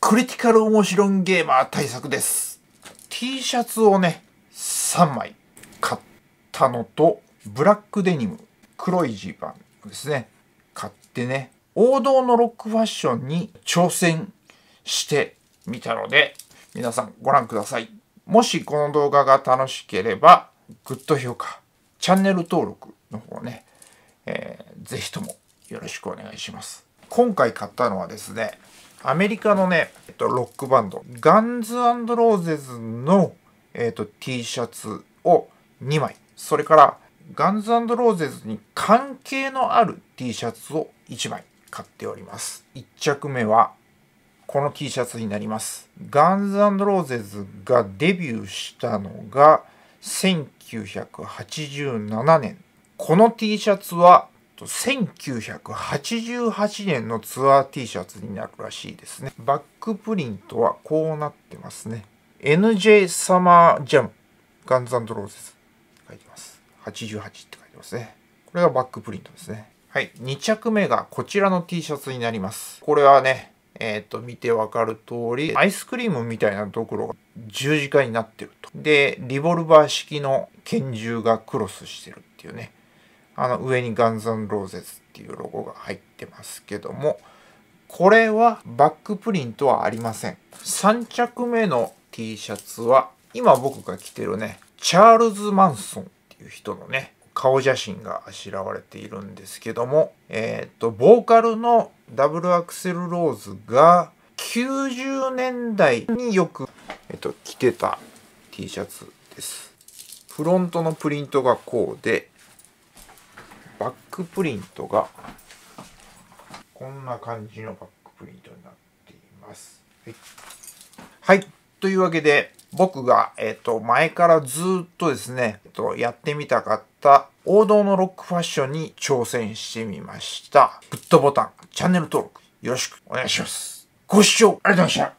クリティカル面白んゲーマー対策です。T シャツをね、3枚買ったのと、ブラックデニム、黒いジーパンですね、買ってね、王道のロックファッションに挑戦してみたので、皆さんご覧ください。もしこの動画が楽しければ、グッド評価、チャンネル登録の方ね、えー、ぜひともよろしくお願いします。今回買ったのはですね、アメリカのね、えっと、ロックバンド、ガンズローゼズの、えっと、T シャツを2枚、それからガンズローゼズに関係のある T シャツを1枚買っております。1着目は、この T シャツになります。ガンズローゼズがデビューしたのが1987年。この T シャツはと、1988年のツアー T シャツになるらしいですね。バックプリントはこうなってますね。NJ サマージャム。ガンズローゼズ。書いてます。88って書いてますね。これがバックプリントですね。はい。2着目がこちらの T シャツになります。これはね、えっ、ー、と、見てわかる通り、アイスクリームみたいなところが十字架になってると。で、リボルバー式の拳銃がクロスしてるっていうね。あの上にガンザンローゼスっていうロゴが入ってますけども、これはバックプリントはありません。3着目の T シャツは、今僕が着てるね、チャールズ・マンソンっていう人のね、顔写真があしらわれているんですけども、えっ、と、ボーカルのダブルアクセル・ローズが、90年代によく、えっ、と、着てた T シャツです。フロントのプリントがこうで、クプリントがこんな感じのバックプリントになっています。はい。はい、というわけで僕が、えっ、ー、と前からずっとですね、えっ、ー、とやってみたかった王道のロックファッションに挑戦してみました。グッドボタン、チャンネル登録よろしくお願いします。ご視聴ありがとうございました。